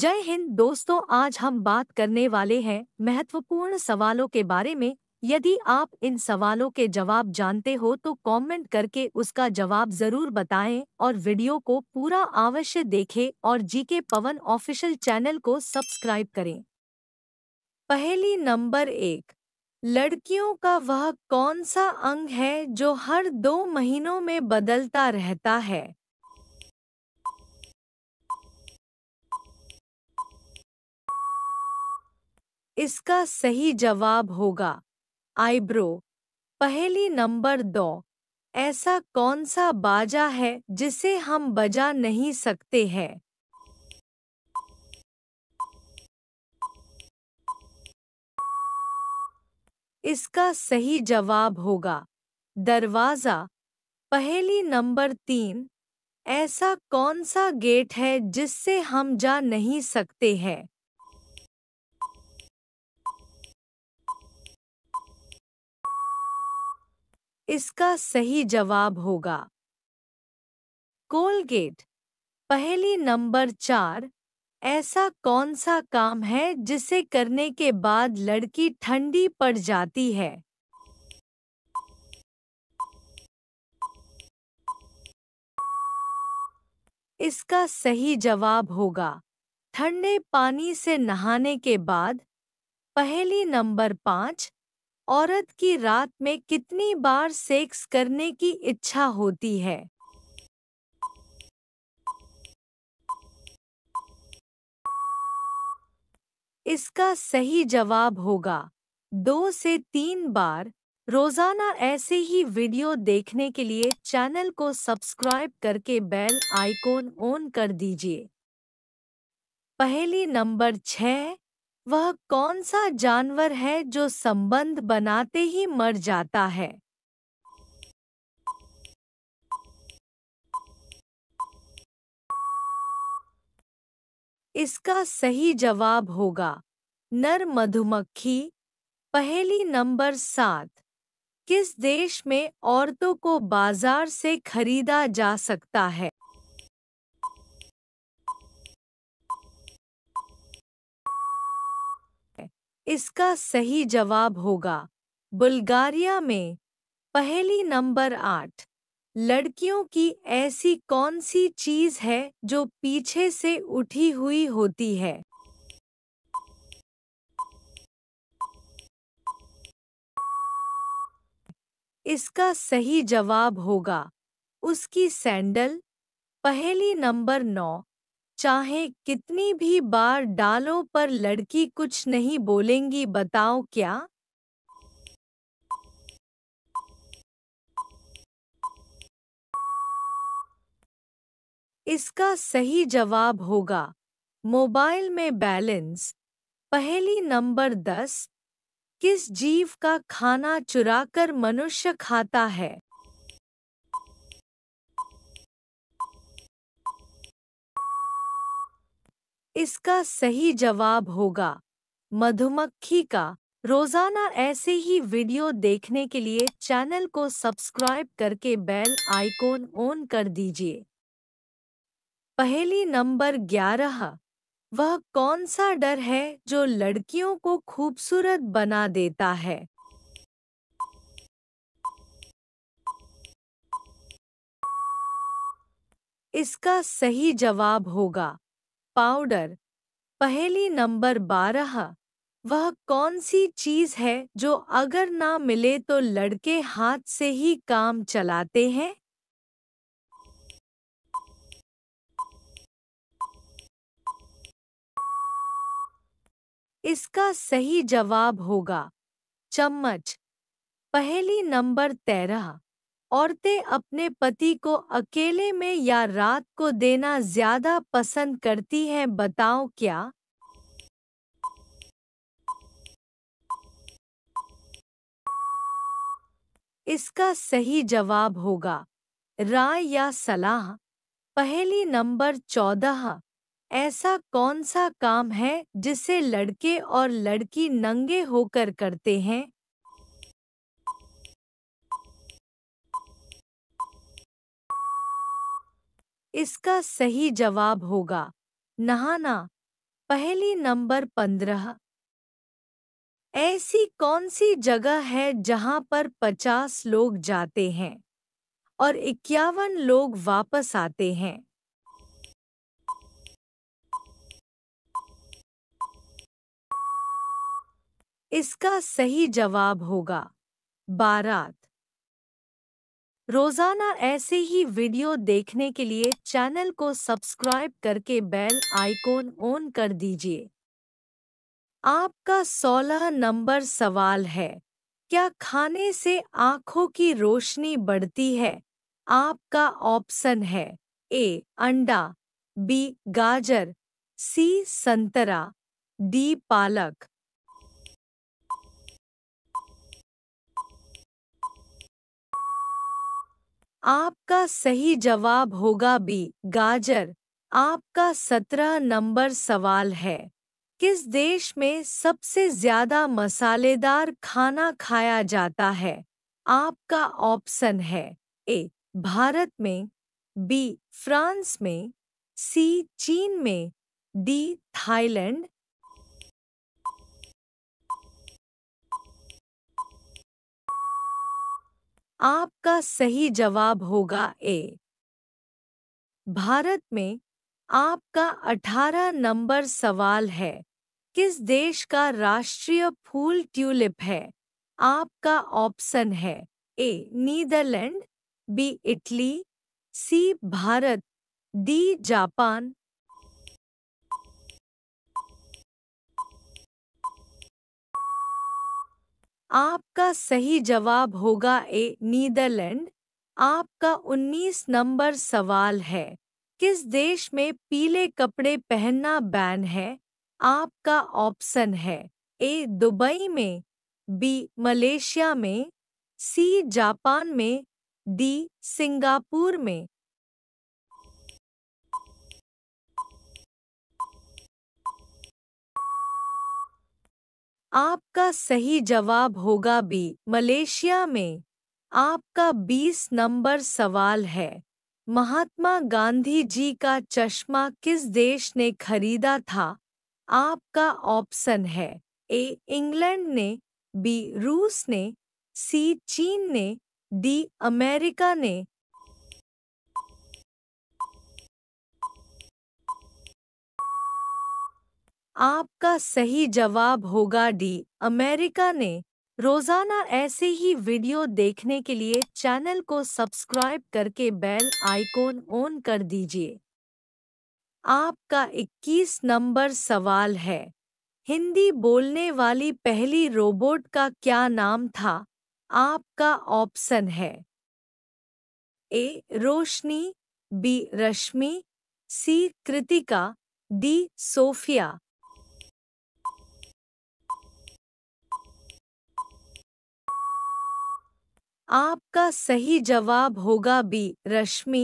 जय हिंद दोस्तों आज हम बात करने वाले हैं महत्वपूर्ण सवालों के बारे में यदि आप इन सवालों के जवाब जानते हो तो कमेंट करके उसका जवाब जरूर बताएं और वीडियो को पूरा अवश्य देखें और जीके पवन ऑफिशियल चैनल को सब्सक्राइब करें पहली नंबर एक लड़कियों का वह कौन सा अंग है जो हर दो महीनों में बदलता रहता है इसका सही जवाब होगा आईब्रो पहली नंबर दो ऐसा कौन सा बाजा है जिसे हम बजा नहीं सकते हैं इसका सही जवाब होगा दरवाज़ा पहली नंबर तीन ऐसा कौन सा गेट है जिससे हम जा नहीं सकते हैं इसका सही जवाब होगा कोलगेट पहली नंबर चार ऐसा कौन सा काम है जिसे करने के बाद लड़की ठंडी पड़ जाती है इसका सही जवाब होगा ठंडे पानी से नहाने के बाद पहली नंबर पाँच औरत की रात में कितनी बार सेक्स करने की इच्छा होती है इसका सही जवाब होगा दो से तीन बार रोजाना ऐसे ही वीडियो देखने के लिए चैनल को सब्सक्राइब करके बेल आइकॉन ऑन कर दीजिए पहली नंबर छह वह कौन सा जानवर है जो संबंध बनाते ही मर जाता है इसका सही जवाब होगा नर मधुमक्खी पहली नंबर सात किस देश में औरतों को बाजार से खरीदा जा सकता है इसका सही जवाब होगा बुल्गारिया में पहली नंबर आठ लड़कियों की ऐसी कौन सी चीज है जो पीछे से उठी हुई होती है इसका सही जवाब होगा उसकी सैंडल पहली नंबर नौ चाहे कितनी भी बार डालो पर लड़की कुछ नहीं बोलेंगी बताओ क्या इसका सही जवाब होगा मोबाइल में बैलेंस पहली नंबर दस किस जीव का खाना चुराकर मनुष्य खाता है इसका सही जवाब होगा मधुमक्खी का रोजाना ऐसे ही वीडियो देखने के लिए चैनल को सब्सक्राइब करके बेल आइकॉन ऑन कर दीजिए पहली नंबर ग्यारह वह कौन सा डर है जो लड़कियों को खूबसूरत बना देता है इसका सही जवाब होगा पाउडर पहली नंबर बारह वह कौन सी चीज है जो अगर ना मिले तो लड़के हाथ से ही काम चलाते हैं इसका सही जवाब होगा चम्मच पहली नंबर तेरह औरतें अपने पति को अकेले में या रात को देना ज्यादा पसंद करती हैं बताओ क्या इसका सही जवाब होगा राय या सलाह पहली नंबर चौदह ऐसा कौन सा काम है जिसे लड़के और लड़की नंगे होकर करते हैं इसका सही जवाब होगा नहाना पहली नंबर पंद्रह ऐसी कौन सी जगह है जहां पर पचास लोग जाते हैं और इक्यावन लोग वापस आते हैं इसका सही जवाब होगा बारात रोजाना ऐसे ही वीडियो देखने के लिए चैनल को सब्सक्राइब करके बेल आइकॉन ऑन कर दीजिए आपका सोलह नंबर सवाल है क्या खाने से आंखों की रोशनी बढ़ती है आपका ऑप्शन है ए अंडा बी गाजर सी संतरा डी पालक आपका सही जवाब होगा बी गाजर आपका सत्रह नंबर सवाल है किस देश में सबसे ज्यादा मसालेदार खाना खाया जाता है आपका ऑप्शन है ए भारत में बी फ्रांस में सी चीन में डी थाईलैंड आपका सही जवाब होगा ए भारत में आपका 18 नंबर सवाल है किस देश का राष्ट्रीय फूल ट्यूलिप है आपका ऑप्शन है A Netherland B Italy C Bharat D Japan आपका सही जवाब होगा ए नीदरलैंड आपका 19 नंबर सवाल है किस देश में पीले कपड़े पहनना बैन है आपका ऑप्शन है ए दुबई में बी मलेशिया में सी जापान में डी सिंगापुर में आपका सही जवाब होगा बी मलेशिया में आपका 20 नंबर सवाल है महात्मा गांधी जी का चश्मा किस देश ने खरीदा था आपका ऑप्शन है ए इंग्लैंड ने बी रूस ने सी चीन ने डी अमेरिका ने आपका सही जवाब होगा डी अमेरिका ने रोजाना ऐसे ही वीडियो देखने के लिए चैनल को सब्सक्राइब करके बेल आइकॉन ऑन कर दीजिए आपका 21 नंबर सवाल है हिंदी बोलने वाली पहली रोबोट का क्या नाम था आपका ऑप्शन है A Roshni B Rashmi C Krittika D Sophia आपका सही जवाब होगा बी रश्मि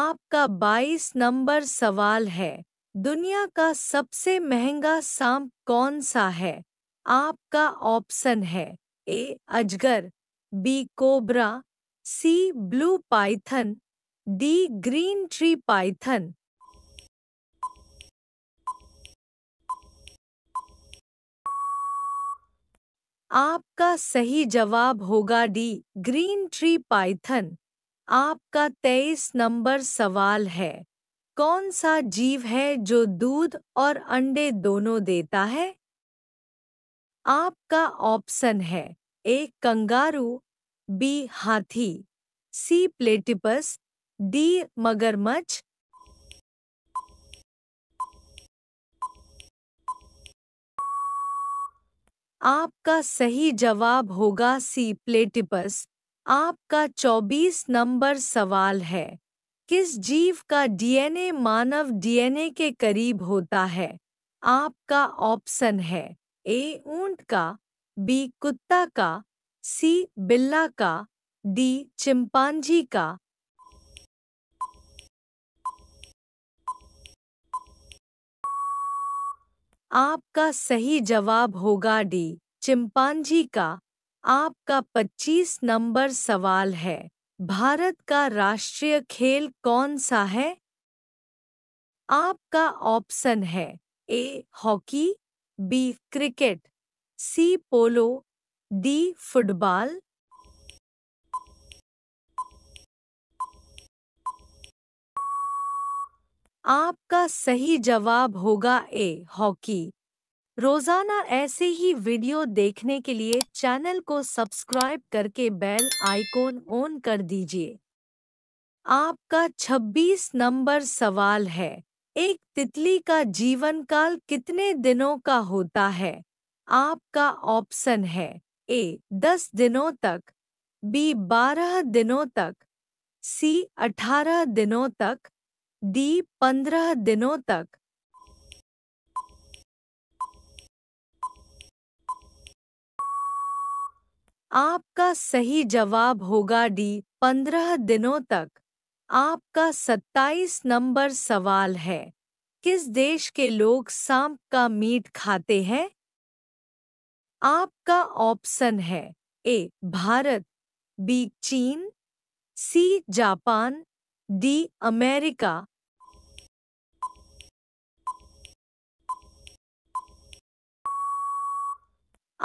आपका 22 नंबर सवाल है दुनिया का सबसे महंगा सांप कौन सा है आपका ऑप्शन है ए अजगर B cobra C blue python D green tree python आपका सही जवाब होगा डी ग्रीन ट्री पाइथन आपका तेईस नंबर सवाल है कौन सा जीव है जो दूध और अंडे दोनों देता है आपका ऑप्शन है ए कंगारू बी हाथी सी प्लेटिपस डी मगरमच्छ आपका सही जवाब होगा सी प्लेटिपस आपका 24 नंबर सवाल है किस जीव का डीएनए मानव डीएनए के करीब होता है आपका ऑप्शन है ए ऊंट का बी कुत्ता का सी बिल्ला का डी चिंपांजी का आपका सही जवाब होगा डी चिंपांजी का आपका 25 नंबर सवाल है भारत का राष्ट्रीय खेल कौन सा है आपका ऑप्शन है A hockey B cricket C polo D football आपका सही जवाब होगा ए हॉकी रोजाना ऐसे ही वीडियो देखने के लिए चैनल को सब्सक्राइब करके बेल आइकॉन ऑन कर दीजिए आपका 26 नंबर सवाल है एक तितली का जीवन काल कितने दिनों का होता है आपका ऑप्शन है ए 10 दिनों तक बी 12 दिनों तक सी 18 दिनों तक दी पंद्रह दिनों तक आपका सही जवाब होगा डी पंद्रह दिनों तक आपका सत्ताईस नंबर सवाल है किस देश के लोग सांप का मीट खाते हैं आपका ऑप्शन है ए भारत बी चीन सी जापान डी अमेरिका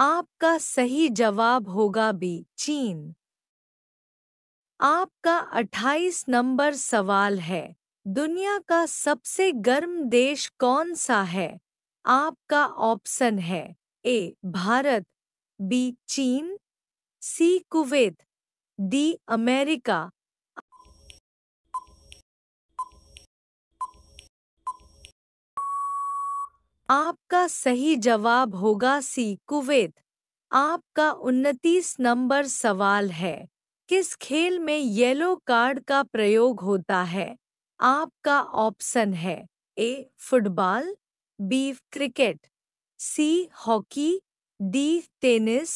आपका सही जवाब होगा बी चीन आपका 28 नंबर सवाल है दुनिया का सबसे गर्म देश कौन सा है आपका ऑप्शन है ए भारत बी चीन सी कुवैत डी अमेरिका आपका सही जवाब होगा सी कुवैत आपका उनतीस नंबर सवाल है किस खेल में येलो कार्ड का प्रयोग होता है आपका ऑप्शन है A football B cricket C hockey D tennis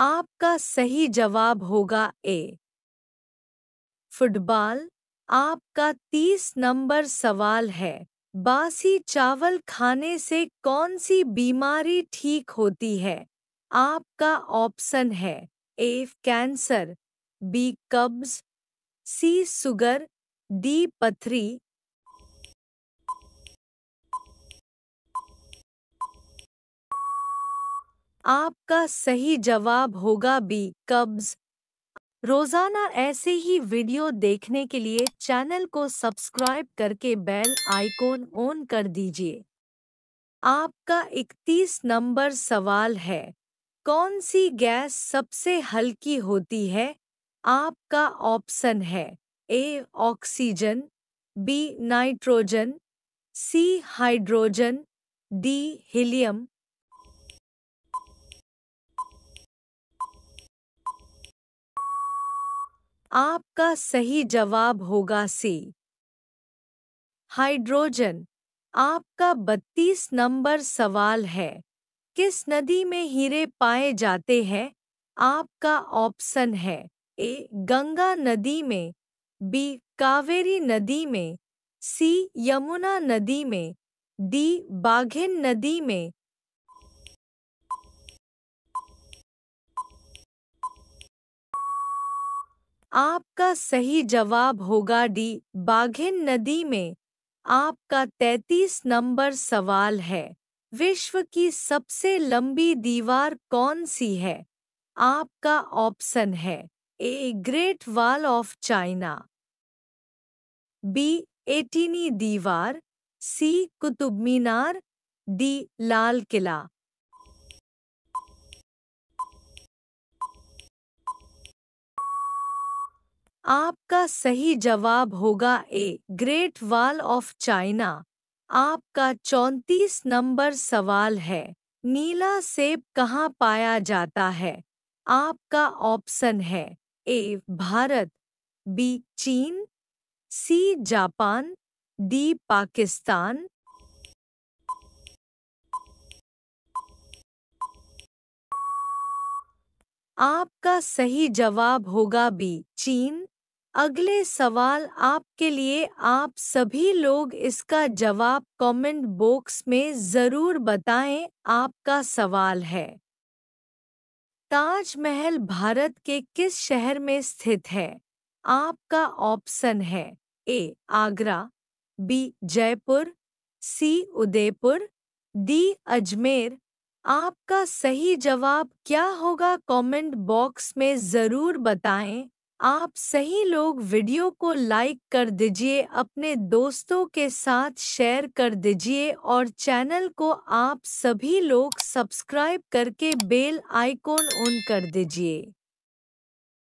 आपका सही जवाब होगा ए फुटबॉल आपका तीस नंबर सवाल है बासी चावल खाने से कौन सी बीमारी ठीक होती है आपका ऑप्शन है ए कैंसर बी कब्ज सी सुगर डी पथरी आपका सही जवाब होगा बी कब्ज रोजाना ऐसे ही वीडियो देखने के लिए चैनल को सब्सक्राइब करके बेल आइकॉन ऑन कर दीजिए आपका 31 नंबर सवाल है कौन सी गैस सबसे हल्की होती है आपका ऑप्शन है A oxygen B nitrogen C hydrogen D helium आपका सही जवाब होगा सी हाइड्रोजन आपका 32 नंबर सवाल है किस नदी में हीरे पाए जाते हैं आपका ऑप्शन है ए गंगा नदी में बी कावेरी नदी में सी यमुना नदी में डी बाघिन नदी में आपका सही जवाब होगा डी बाघिन नदी में आपका 33 नंबर सवाल है विश्व की सबसे लंबी दीवार कौन सी है आपका ऑप्शन है A great wall of China B एटीनी दीवार सी कुतुब मीनार डी लाल किला आपका सही जवाब होगा A great wall of China आपका चौंतीस नंबर सवाल है नीला सेब कहाँ पाया जाता है आपका ऑप्शन है ए भारत बी चीन सी जापान डी पाकिस्तान आपका सही जवाब होगा बी चीन अगले सवाल आपके लिए आप सभी लोग इसका जवाब कमेंट बॉक्स में ज़रूर बताएं आपका सवाल है ताजमहल भारत के किस शहर में स्थित है आपका ऑप्शन है A Agra B Jaipur C Udaipur D Ajmer आपका सही जवाब क्या होगा कमेंट बॉक्स में ज़रूर बताएं आप सही लोग वीडियो को लाइक कर दीजिए अपने दोस्तों के साथ शेयर कर दीजिए और चैनल को आप सभी लोग सब्सक्राइब करके बेल आइकॉन ऑन कर दीजिए